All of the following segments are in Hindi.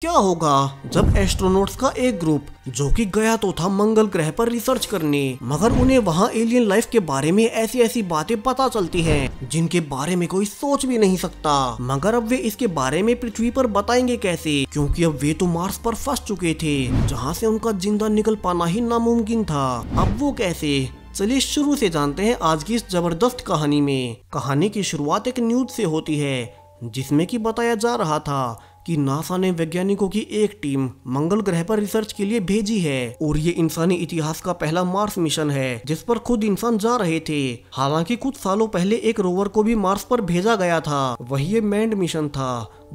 क्या होगा जब एस्ट्रोनॉट्स का एक ग्रुप जो कि गया तो था मंगल ग्रह पर रिसर्च करने मगर उन्हें वहाँ एलियन लाइफ के बारे में ऐसी ऐसी बातें पता चलती हैं जिनके बारे में कोई सोच भी नहीं सकता मगर अब वे इसके बारे में पृथ्वी पर बताएंगे कैसे क्योंकि अब वे तो मार्स पर फंस चुके थे जहाँ से उनका जिंदा निकल पाना ही नामुमकिन था अब वो कैसे चलिए शुरू से जानते हैं आज की इस जबरदस्त कहानी में कहानी की शुरुआत एक न्यूज से होती है जिसमें कि बताया जा रहा था कि नासा ने वैज्ञानिकों की एक टीम मंगल ग्रह पर रिसर्च के लिए भेजी है और ये इंसानी इतिहास का पहला मार्स मिशन है जिस पर खुद इंसान जा रहे थे हालांकि कुछ सालों पहले एक रोवर को भी मार्स पर भेजा गया था वही ये मैंड मिशन था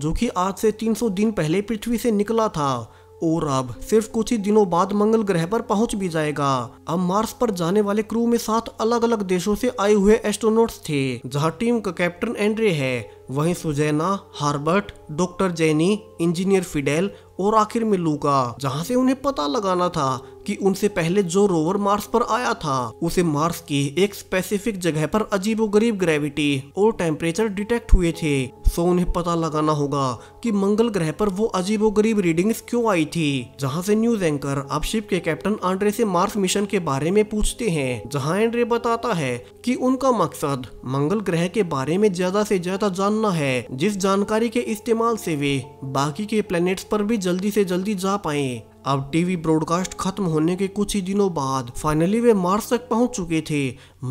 जो कि आज से 300 दिन पहले पृथ्वी से निकला था और अब सिर्फ कुछ ही दिनों बाद मंगल ग्रह पर पहुंच भी जाएगा अब मार्स पर जाने वाले क्रू में सात अलग अलग देशों से आए हुए एस्ट्रोनॉट्स थे जहां टीम का कैप्टन एंड्रे है वहीं Susanna Herbert doctor Jenny engineer Fidel और आखिर में लूका जहां से उन्हें पता लगाना था कि उनसे पहले जो रोवर मार्स पर आया था उसे मार्स की एक स्पेसिफिक जगह पर अजीबोगरीब ग्रेविटी और टेम्परेचर डिटेक्ट हुए थे सो उन्हें पता लगाना होगा कि मंगल ग्रह पर वो अजीबोगरीब रीडिंग्स क्यों आई थी जहां से न्यूज एंकर अब शिप के कैप्टन आंड्रे से मार्स मिशन के बारे में पूछते हैं जहां एंड्रे बताता है कि उनका मकसद मंगल ग्रह के बारे में ज्यादा से ज्यादा जानना है जिस जानकारी के इस्तेमाल से वे बाकी के प्लेनेट्स पर भी जल्दी से जल्दी जा पाए अब टीवी ब्रॉडकास्ट खत्म होने के कुछ ही दिनों बाद फाइनली वे मार्स तक पहुंच चुके थे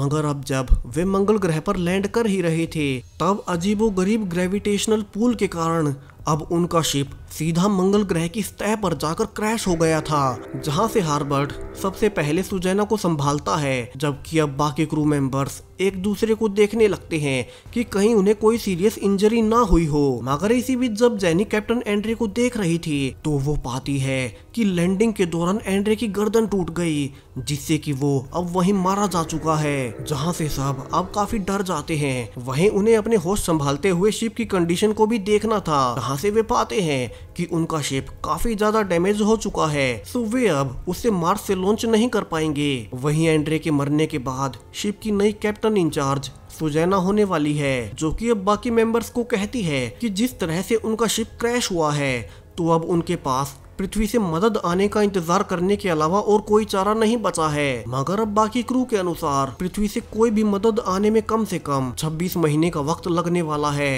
मगर अब जब वे मंगल ग्रह पर लैंड कर ही रहे थे तब अजीबो गरीब ग्रेविटेशनल पुल के कारण अब उनका शिप सीधा मंगल ग्रह की सतह पर जाकर क्रैश हो गया था जहां से हार्बर्ट सबसे पहले सुजैना को संभालता है जबकि अब बाकी क्रू मेंबर्स एक दूसरे को देखने लगते हैं कि कहीं उन्हें कोई सीरियस इंजरी ना हुई हो मगर इसी बीच जब जैनी कैप्टन एंड्रे को देख रही थी तो वो पाती है कि लैंडिंग के दौरान एंड्रे की गर्दन टूट गई जिससे कि वो अब वहीं मारा जा चुका है जहां से सब अब काफी डर जाते हैं वहीं उन्हें अपने होश संभालते हुए शिप की कंडीशन को भी देखना था जहाँ से वे पाते हैं कि उनका शिप काफी ज्यादा डैमेज हो चुका है सो वे अब उसे मार्स से लॉन्च नहीं कर पाएंगे वहीं एंड्रे के मरने के बाद शिप की नई कैप्टन इंचार्ज सुजैना होने वाली है जो कि अब बाकी मेंबर्स को कहती है कि जिस तरह से उनका शिप क्रैश हुआ है तो अब उनके पास पृथ्वी से मदद आने का इंतजार करने के अलावा और कोई चारा नहीं बचा है मगर अब बाकी क्रू के अनुसार पृथ्वी से कोई भी मदद आने में कम से कम 26 महीने का वक्त लगने वाला है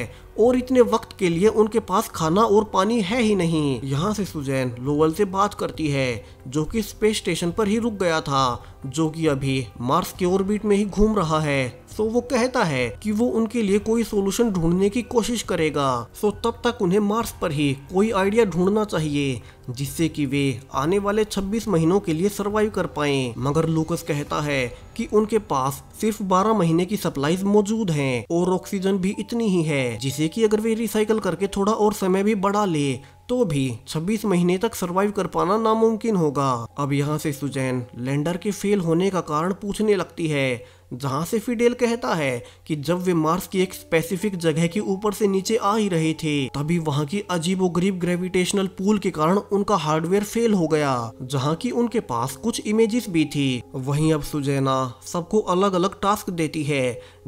और इतने वक्त के लिए उनके पास खाना और पानी है ही नहीं यहाँ से सुजैन लोवल से बात करती है जो कि स्पेस स्टेशन पर ही रुक गया था जो कि अभी मार्स के ऑर्बिट में ही घूम रहा है सो तो वो कहता है कि वो उनके लिए कोई सोल्यूशन ढूंढने की कोशिश करेगा सो तब तक उन्हें मार्स पर ही कोई आइडिया ढूंढना चाहिए जिससे कि वे आने वाले 26 महीनों के लिए सरवाइव कर पाए मगर लूकस कहता है कि उनके पास सिर्फ 12 महीने की सप्लाईज मौजूद हैं और ऑक्सीजन भी इतनी ही है जिसे कि अगर वे रिसाइकल करके थोड़ा और समय भी बढ़ा ले तो भी 26 महीने तक सरवाइव कर पाना नामुमकिन होगा अब यहाँ से सुजैन लैंडर के फेल होने का कारण पूछने लगती है जहां से फिडेल कहता है कि जब वे मार्स की एक स्पेसिफिक जगह के ऊपर से नीचे आ ही रहे थे तभी वहां की अजीबोगरीब ग्रेविटेशनल पूल के कारण उनका हार्डवेयर फेल हो गया जहां की उनके पास कुछ इमेजेस भी थी वहीं अब सुजैना सबको अलग अलग टास्क देती है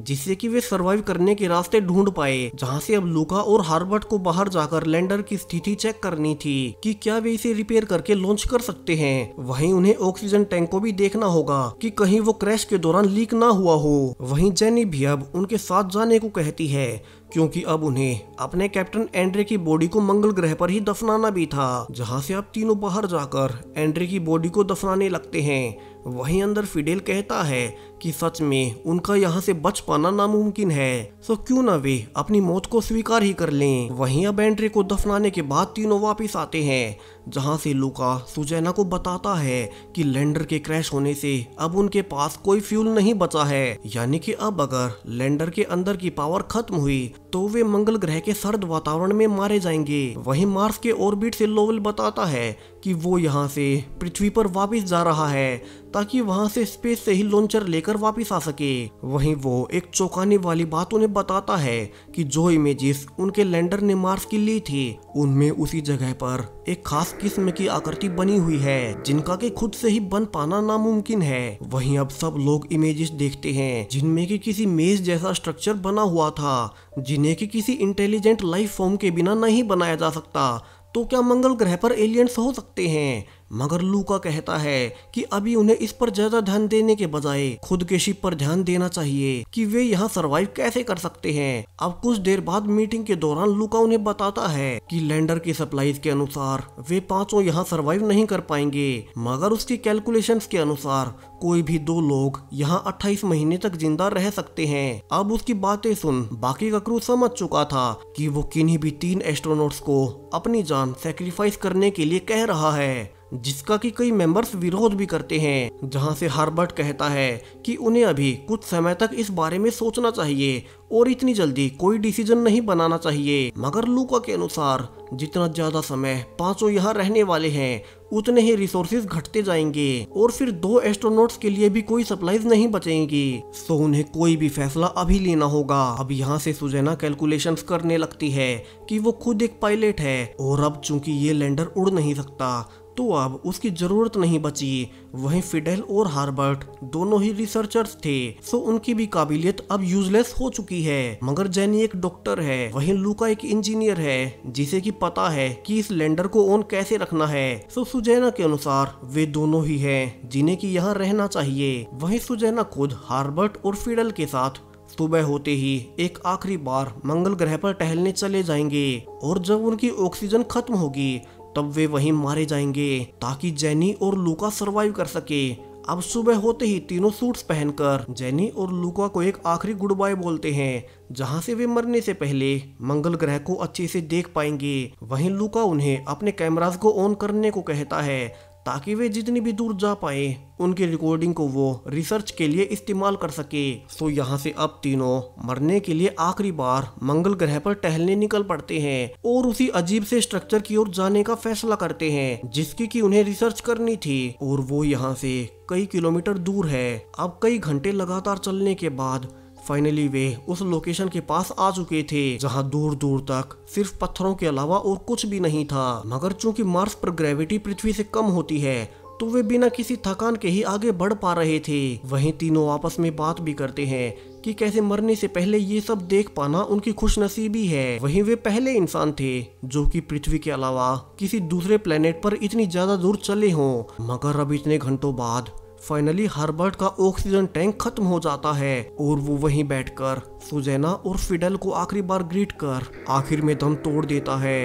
जिससे कि वे सरवाइव करने के रास्ते ढूंढ पाए जहाँ से अब लूका और हार्बर्ट को बाहर जाकर लैंडर की स्थिति चेक करनी थी कि क्या वे इसे रिपेयर करके लॉन्च कर सकते हैं वहीं उन्हें ऑक्सीजन टैंक को भी देखना होगा कि कहीं वो क्रैश के दौरान लीक ना हुआ हो वहीं जेनी भी अब उनके साथ जाने को कहती है क्योंकि अब उन्हें अपने कैप्टन एंड्रे की बॉडी को मंगल ग्रह पर ही दफनाना भी था जहां से अब तीनों बाहर जाकर एंड्रे की बॉडी को दफनाने लगते हैं वहीं अंदर फिडेल कहता है कि सच में उनका यहाँ से बच पाना नामुमकिन है सो तो क्यों ना वे अपनी मौत को स्वीकार ही कर लें वहीं अब एंड्रे को दफनाने के बाद तीनों वापस आते हैं जहाँ से लुका सुजैना को बताता है कि लैंडर के क्रैश होने से अब उनके पास कोई फ्यूल नहीं बचा है यानी कि अब अगर लैंडर के अंदर की पावर खत्म हुई तो वे मंगल ग्रह के सर्द वातावरण में मारे जाएंगे वहीं मार्स के ऑर्बिट से लोवल बताता है कि वो यहाँ से पृथ्वी पर वापस जा रहा है ताकि वहाँ से स्पेस से ही लॉन्चर लेकर वापस आ सके वहीं वो एक चौंकाने वाली बात उन्हें बताता है कि जो इमेजेस उनके लैंडर ने मार्स की ली थी उनमें उसी जगह पर एक खास किस्म की आकृति बनी हुई है जिनका के खुद से ही बन पाना नामुमकिन है वहीं अब सब लोग इमेजेस देखते हैं जिनमें की किसी मेज जैसा स्ट्रक्चर बना हुआ था जिन्हें की किसी इंटेलिजेंट लाइफ फॉर्म के बिना नहीं बनाया जा सकता तो क्या मंगल ग्रह पर एलियंस हो सकते हैं मगर लूका कहता है कि अभी उन्हें इस पर ज्यादा ध्यान देने के बजाय खुद के शिप पर ध्यान देना चाहिए कि वे यहाँ सरवाइव कैसे कर सकते हैं अब कुछ देर बाद मीटिंग के दौरान लूका उन्हें बताता है कि लैंडर की सप्लाईज के अनुसार वे पांचों यहाँ सरवाइव नहीं कर पाएंगे मगर उसकी कैलकुलेशन के अनुसार कोई भी दो लोग यहाँ अट्ठाईस महीने तक जिंदा रह सकते हैं अब उसकी बातें सुन बाकी का क्रू समझ चुका था कि वो किन्हीं भी तीन एस्ट्रोनोट को अपनी जान सेक्रीफाइस करने के लिए कह रहा है जिसका कि कई मेंबर्स विरोध भी करते हैं जहां से हार्बर्ट कहता है कि उन्हें अभी कुछ समय तक इस बारे में सोचना चाहिए और इतनी जल्दी कोई डिसीजन नहीं बनाना चाहिए मगर लूका के अनुसार जितना ज्यादा समय पांचों यहाँ रहने वाले हैं उतने ही रिसोर्सेज घटते जाएंगे और फिर दो एस्ट्रोनॉट्स के लिए भी कोई सप्लाईज नहीं बचेंगी सो उन्हें कोई भी फैसला अभी लेना होगा अब यहाँ से सुजैना कैलकुलेशंस करने लगती है कि वो खुद एक पायलट है और अब चूंकि ये लैंडर उड़ नहीं सकता तो अब उसकी जरूरत नहीं बची वहीं फिडेल और हार्बर्ट दोनों ही रिसर्चर्स थे सो उनकी भी काबिलियत अब यूजलेस हो चुकी है मगर जेनी एक डॉक्टर है वहीं लुका एक इंजीनियर है जिसे कि पता है कि इस लैंडर को ऑन कैसे रखना है सो सुजैना के अनुसार वे दोनों ही है जिन्हें की यहाँ रहना चाहिए वही सुजैना खुद हार्बर्ट और फिडल के साथ सुबह होते ही एक आखिरी बार मंगल ग्रह पर टहलने चले जाएंगे और जब उनकी ऑक्सीजन खत्म होगी तब वे वहीं मारे जाएंगे ताकि जैनी और लूका सरवाइव कर सके अब सुबह होते ही तीनों सूट्स पहनकर जेनी और लुका को एक आखिरी गुड बाय बोलते हैं जहां से वे मरने से पहले मंगल ग्रह को अच्छे से देख पाएंगे वहीं लूका उन्हें अपने कैमराज को ऑन करने को कहता है ताकि वे जितनी भी दूर जा पाए उनकी रिकॉर्डिंग को वो रिसर्च के लिए इस्तेमाल कर सके सो यहाँ से अब तीनों मरने के लिए आखिरी बार मंगल ग्रह पर टहलने निकल पड़ते हैं और उसी अजीब से स्ट्रक्चर की ओर जाने का फैसला करते हैं जिसकी की उन्हें रिसर्च करनी थी और वो यहाँ से कई किलोमीटर दूर है अब कई घंटे लगातार चलने के बाद फाइनली वे उस लोकेशन के पास आ चुके थे जहां दूर दूर तक सिर्फ पत्थरों के अलावा और कुछ भी नहीं था मगर चूंकि मार्स पर ग्रेविटी पृथ्वी से कम होती है तो वे बिना किसी थकान के ही आगे बढ़ पा रहे थे वहीं तीनों आपस में बात भी करते हैं कि कैसे मरने से पहले ये सब देख पाना उनकी खुशनसीबी है वहीं वे पहले इंसान थे जो कि पृथ्वी के अलावा किसी दूसरे प्लेनेट पर इतनी ज्यादा दूर चले हों मगर अब इतने घंटों बाद फाइनली हर्बर्ट का ऑक्सीजन टैंक खत्म हो जाता है और वो वहीं बैठकर सुजैना और फिडल को आखिरी बार ग्रीट कर आखिर में दम तोड़ देता है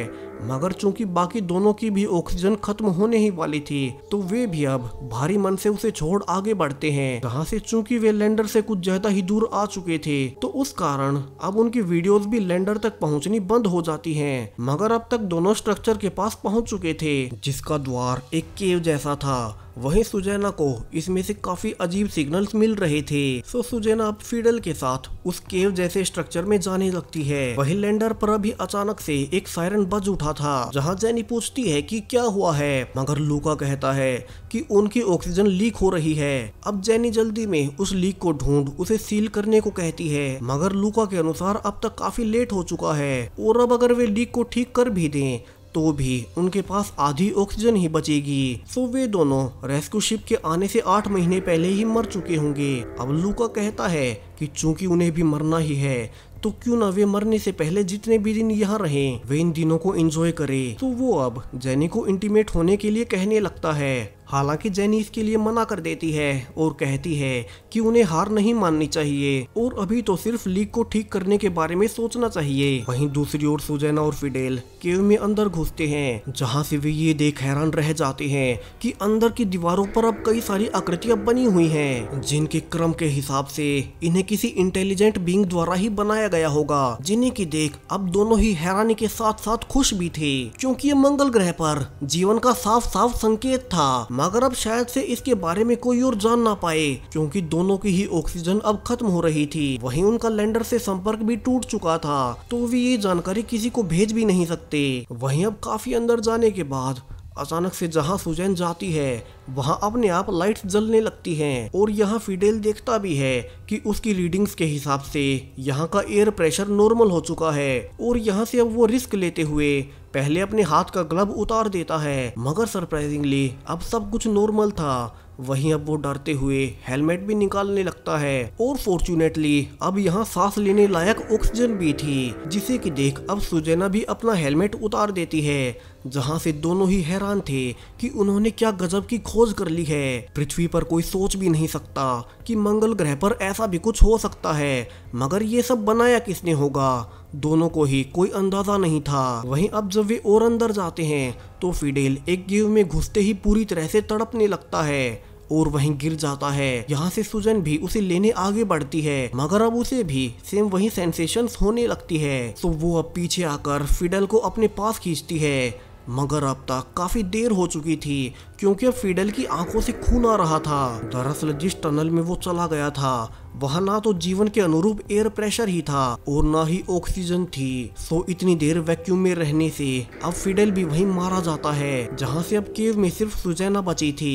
मगर चूंकि बाकी दोनों की भी ऑक्सीजन खत्म होने ही वाली थी तो वे भी अब भारी मन से उसे छोड़ आगे बढ़ते हैं जहाँ से चूंकि वे लैंडर से कुछ ज्यादा ही दूर आ चुके थे तो उस कारण अब उनकी वीडियोस भी लैंडर तक पहुँचनी बंद हो जाती हैं। मगर अब तक दोनों स्ट्रक्चर के पास पहुँच चुके थे जिसका द्वार एक केव जैसा था वहीं सुजैना को इसमें से काफी अजीब सिग्नल्स मिल रहे थे सो तो सुजैना अब फीडल के साथ उस केव जैसे स्ट्रक्चर में जाने लगती है वही लैंडर पर अभी अचानक से एक सायरन बज उठा रहा था जहाँ जैनी पूछती है कि क्या हुआ है मगर लूका कहता है कि उनकी ऑक्सीजन लीक हो रही है अब जैनी जल्दी में उस लीक को ढूंढ उसे सील करने को कहती है मगर लूका के अनुसार अब तक काफी लेट हो चुका है और अब अगर वे लीक को ठीक कर भी दें तो भी उनके पास आधी ऑक्सीजन ही बचेगी तो वे दोनों रेस्क्यू शिप के आने से आठ महीने पहले ही मर चुके होंगे अब लूका कहता है कि चूंकि उन्हें भी मरना ही है तो क्यों ना वे मरने से पहले जितने भी दिन यहाँ रहे वे इन दिनों को एंजॉय करे तो वो अब जैनी को इंटीमेट होने के लिए कहने लगता है हालांकि जैनी इसके लिए मना कर देती है और कहती है कि उन्हें हार नहीं माननी चाहिए और अभी तो सिर्फ लीग को ठीक करने के बारे में सोचना चाहिए वहीं दूसरी ओर सुजैना और फिडेल केव में अंदर घुसते हैं जहां से वे ये देख हैरान रह जाते हैं कि अंदर की दीवारों पर अब कई सारी आकृतियां बनी हुई है जिनके क्रम के हिसाब से इन्हें किसी इंटेलिजेंट बींग द्वारा ही बनाया गया होगा जिन्हें की देख अब दोनों ही हैरानी के साथ साथ खुश भी थे क्योंकि ये मंगल ग्रह पर जीवन का साफ साफ संकेत था मगर अब शायद से इसके बारे में कोई और जान ना पाए क्योंकि दोनों की ही ऑक्सीजन अब खत्म हो रही थी वहीं उनका लैंडर से संपर्क भी टूट चुका था तो वे ये जानकारी किसी को भेज भी नहीं सकते वहीं अब काफी अंदर जाने के बाद अचानक से जहां सुजैन जाती है वहां अपने आप लाइट्स जलने लगती हैं और यहां फिडेल देखता भी है कि उसकी रीडिंग्स के हिसाब से यहां का एयर प्रेशर नॉर्मल हो चुका है और यहां से अब वो रिस्क लेते हुए पहले अपने हाथ का ग्लब उतार देता है मगर सरप्राइजिंगली अब सब कुछ नॉर्मल था वहीं अब वो डरते हुए हेलमेट भी निकालने लगता है और फॉर्चुनेटली अब यहाँ सांस लेने लायक ऑक्सीजन भी थी जिसे की देख अब सुजैना भी अपना हेलमेट उतार देती है जहाँ से दोनों ही हैरान थे कि उन्होंने क्या गजब की खोज कर ली है पृथ्वी पर कोई सोच भी नहीं सकता कि मंगल ग्रह पर ऐसा भी कुछ हो सकता है मगर ये सब बनाया किसने होगा दोनों को ही कोई अंदाजा नहीं था वहीं अब जब वे और अंदर जाते हैं तो फिडेल एक गेव में घुसते ही पूरी तरह से तड़पने लगता है और वहीं गिर जाता है यहाँ से सुजन भी उसे लेने आगे बढ़ती है मगर अब उसे भी सेम वही सेंसेशन होने लगती है तो वो अब पीछे आकर फिडल को अपने पास खींचती है मगर अब तक काफी देर हो चुकी थी क्योंकि अब फीडल की आंखों से खून आ रहा था दरअसल जिस टनल में वो चला गया था वह ना तो जीवन के अनुरूप एयर प्रेशर ही था और ना ही ऑक्सीजन थी सो इतनी देर वैक्यूम में रहने से अब फिडल भी वहीं मारा जाता है जहां से अब केव में सिर्फ सुजैना बची थी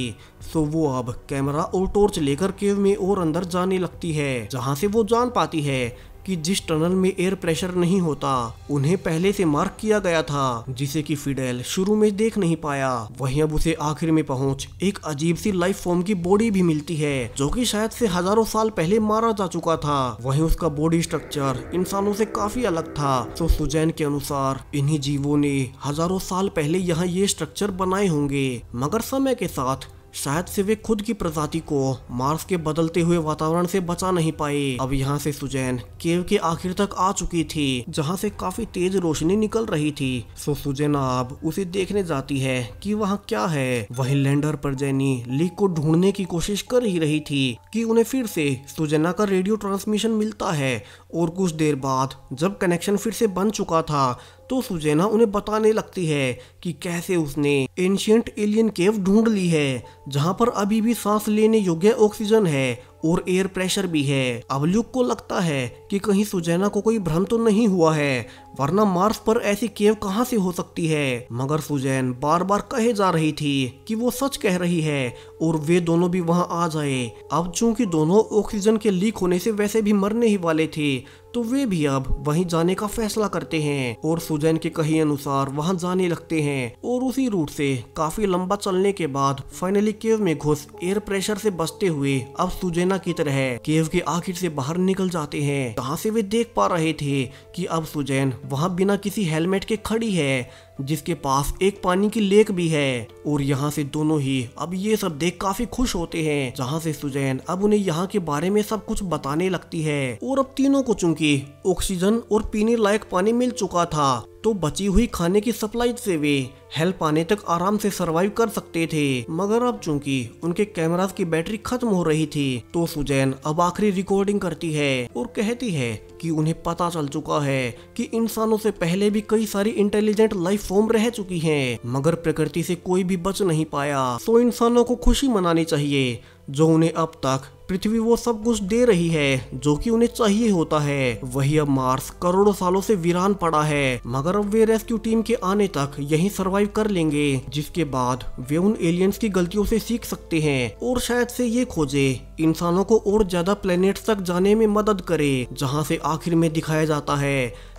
सो वो अब कैमरा और टॉर्च लेकर केव में और अंदर जाने लगती है जहां से वो जान पाती है कि जिस टनल में एयर प्रेशर नहीं होता उन्हें पहले से मार्क किया गया था जिसे कि फिडेल शुरू में देख नहीं पाया वहीं अब उसे आखिर में पहुंच एक अजीब सी लाइफ फॉर्म की बॉडी भी मिलती है जो कि शायद से हजारों साल पहले मारा जा चुका था वहीं उसका बॉडी स्ट्रक्चर इंसानों से काफी अलग था तो सुजैन के अनुसार इन्ही जीवो ने हजारों साल पहले यहाँ ये स्ट्रक्चर बनाए होंगे मगर समय के साथ शायद से वे खुद की प्रजाति को मार्स के बदलते हुए वातावरण से बचा नहीं पाए अब यहाँ से सुजैन केव के आखिर तक आ चुकी थी जहाँ से काफी तेज रोशनी निकल रही थी सो सुजैन अब उसे देखने जाती है कि वहाँ क्या है वही लैंडर पर जैनी लीक को ढूंढने की कोशिश कर ही रही थी कि उन्हें फिर से सुजैना का रेडियो ट्रांसमिशन मिलता है और कुछ देर बाद जब कनेक्शन फिर से बन चुका था तो सुजैना उन्हें बताने लगती है कि कैसे उसने एंशियंट एलियन केव ढूंढ ली है जहां पर अभी भी सांस लेने योग्य ऑक्सीजन है और एयर प्रेशर भी है अब ल्यूक को लगता है कि कहीं सुजैना को कोई भ्रम तो नहीं हुआ है वरना मार्स पर ऐसी केव कहां से हो सकती है मगर सुजैन बार बार कहे जा रही थी कि वो सच कह रही है और वे दोनों भी वहां आ जाए अब चूंकि दोनों ऑक्सीजन के लीक होने से वैसे भी मरने ही वाले थे तो वे भी अब वहीं जाने का फैसला करते हैं और सुजैन के कही अनुसार वहां जाने लगते हैं और उसी रूट से काफी लंबा चलने के बाद फाइनली केव में घुस एयर प्रेशर से बचते हुए अब सुजैन सेना की तरह केव के आखिर से बाहर निकल जाते हैं कहा से वे देख पा रहे थे कि अब सुजैन वहाँ बिना किसी हेलमेट के खड़ी है जिसके पास एक पानी की लेक भी है और यहाँ से दोनों ही अब ये सब देख काफी खुश होते हैं जहाँ से सुजैन अब उन्हें यहाँ के बारे में सब कुछ बताने लगती है और अब तीनों को चूंकि ऑक्सीजन और पीने लायक पानी मिल चुका था तो बची हुई खाने की सप्लाई से वे हेल्प आने तक आराम से सरवाइव कर सकते थे मगर अब चूंकि उनके कैमरास की बैटरी खत्म हो रही थी तो सुजैन अब आखिरी रिकॉर्डिंग करती है और कहती है कि उन्हें पता चल चुका है कि इंसानों से पहले भी कई सारी इंटेलिजेंट लाइफ फॉर्म रह चुकी हैं मगर प्रकृति से कोई भी बच नहीं पाया सो तो इंसानों को खुशी मनानी चाहिए जो उन्हें अब तक पृथ्वी वो सब कुछ दे रही है जो कि उन्हें चाहिए होता है वही अब मार्स करोड़ों सालों से वीरान पड़ा है मगर अब वे रेस्क्यू टीम के आने तक यहीं सरवाइव कर लेंगे जिसके बाद वे उन एलियंस की गलतियों से सीख सकते हैं और शायद से ये खोजे इंसानों को और ज्यादा प्लेनेट्स तक जाने में मदद करे जहाँ से आखिर में दिखाया जाता है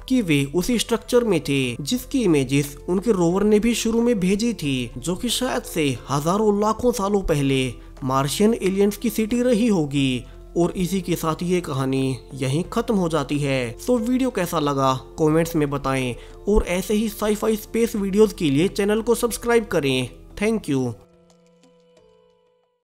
कि वे उसी स्ट्रक्चर में थे जिसकी इमेजेस उनके रोवर ने भी शुरू में भेजी थी जो कि शायद से हजारों लाखों सालों पहले मार्शियन एलियंस की सिटी रही होगी और इसी के साथ ये कहानी यहीं खत्म हो जाती है सो तो वीडियो कैसा लगा कमेंट्स में बताएं और ऐसे ही साईफाई स्पेस वीडियोस के लिए चैनल को सब्सक्राइब करें थैंक यू